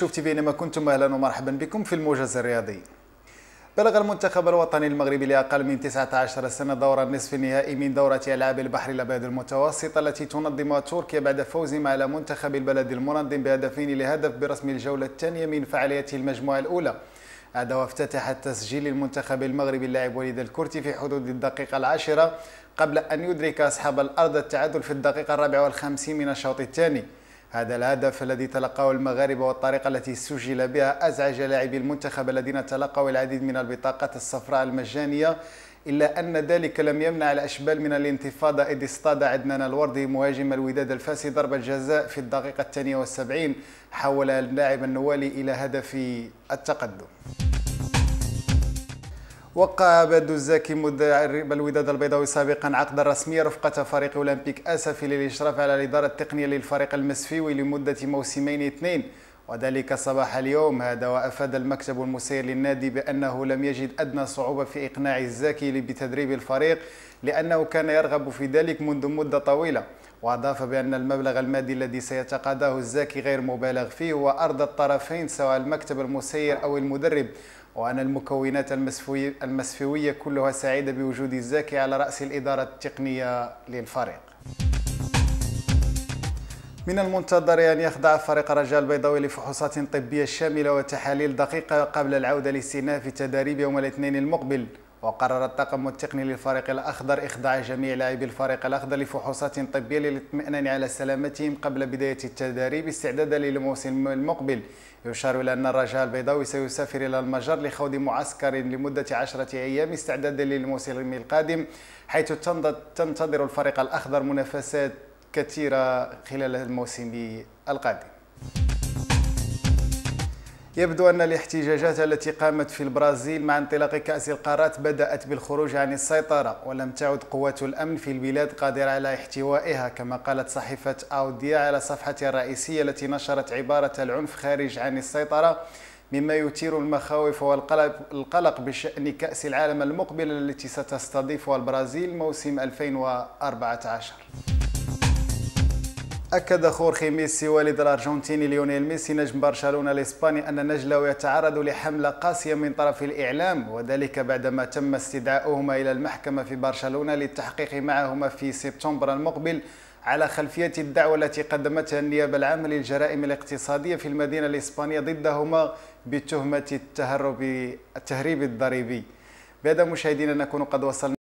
شوف تي في اينما كنتم اهلا ومرحبا بكم في الموجز الرياضي بلغ المنتخب الوطني المغربي لأقل من 19 سنة دور النصف النهائي من دورة ألعاب البحر الأبيض المتوسط التي تنظمها تركيا بعد فوز على منتخب البلد المنظم بهدفين لهدف برسم الجولة الثانية من فعالية المجموعة الأولى هذا وافتتح التسجيل المنتخب المغربي اللاعب وليد الكرتي في حدود الدقيقة العاشرة قبل أن يدرك أصحاب الأرض التعادل في الدقيقة الرابعة والخمسين من الشوط الثاني هذا الهدف الذي تلقاه المغاربة والطريقة التي سجل بها أزعج لاعبي المنتخب الذين تلقوا العديد من البطاقات الصفراء المجانية إلا أن ذلك لم يمنع الأشبال من الانتفاضة إذ اصطاد عدنان الوردي مهاجم الوداد الفاسي ضربة جزاء في الدقيقة الثانية والسبعين حول اللاعب النوالي إلى هدف التقدم وقع بدو الزاكي مدرب الوداد البيضاوي سابقا عقدا رسميا رفقة فريق أولمبيك أسفي للإشراف على الإدارة التقنية للفريق المسفيوي لمدة موسمين اثنين وذلك صباح اليوم هذا وأفاد المكتب المسير للنادي بأنه لم يجد أدنى صعوبة في إقناع الزاكي بتدريب الفريق لأنه كان يرغب في ذلك منذ مدة طويلة وأضاف بأن المبلغ المادي الذي سيتقاضاه الزاكي غير مبالغ فيه وأرضى الطرفين سواء المكتب المسير أو المدرب وأن المكونات المسفوية كلها سعيدة بوجود الزاكي على رأس الإدارة التقنية للفريق من المنتظر أن يخضع فريق الرجاء البيضاوي لفحوصات طبية شاملة وتحاليل دقيقة قبل العودة لاستئناف تداريب يوم الاثنين المقبل وقرر الطاقم التقني للفريق الأخضر إخضاع جميع لاعبي الفريق الأخضر لفحوصات طبية للاطمئنان على سلامتهم قبل بداية التدريب استعدادا للموسم المقبل يشار إلى أن الرجاء البيضاوي سيسافر إلى المجر لخوض معسكر لمدة عشرة أيام استعدادا للموسم القادم حيث تنتظر الفريق الأخضر منافسات كثيرة خلال الموسم القادم يبدو أن الاحتجاجات التي قامت في البرازيل مع انطلاق كأس القارات بدأت بالخروج عن السيطرة ولم تعد قوات الأمن في البلاد قادرة على احتوائها كما قالت صحيفة أوديا على صفحتها الرئيسية التي نشرت عبارة العنف خارج عن السيطرة مما يثير المخاوف والقلق بشأن كأس العالم المقبل التي ستستضيفها البرازيل موسم 2014 أكد خورخي ميسي والد الأرجنتيني ليونيل ميسي نجم برشلونة الإسباني أن نجله يتعرض لحملة قاسية من طرف الإعلام وذلك بعدما تم استدعاؤهما إلى المحكمة في برشلونة للتحقيق معهما في سبتمبر المقبل على خلفية الدعوة التي قدمتها النيابة العامة للجرائم الاقتصادية في المدينة الإسبانية ضدهما بتهمة التهرب التهريب الضريبي بهذا مشاهدينا نكون قد وصلنا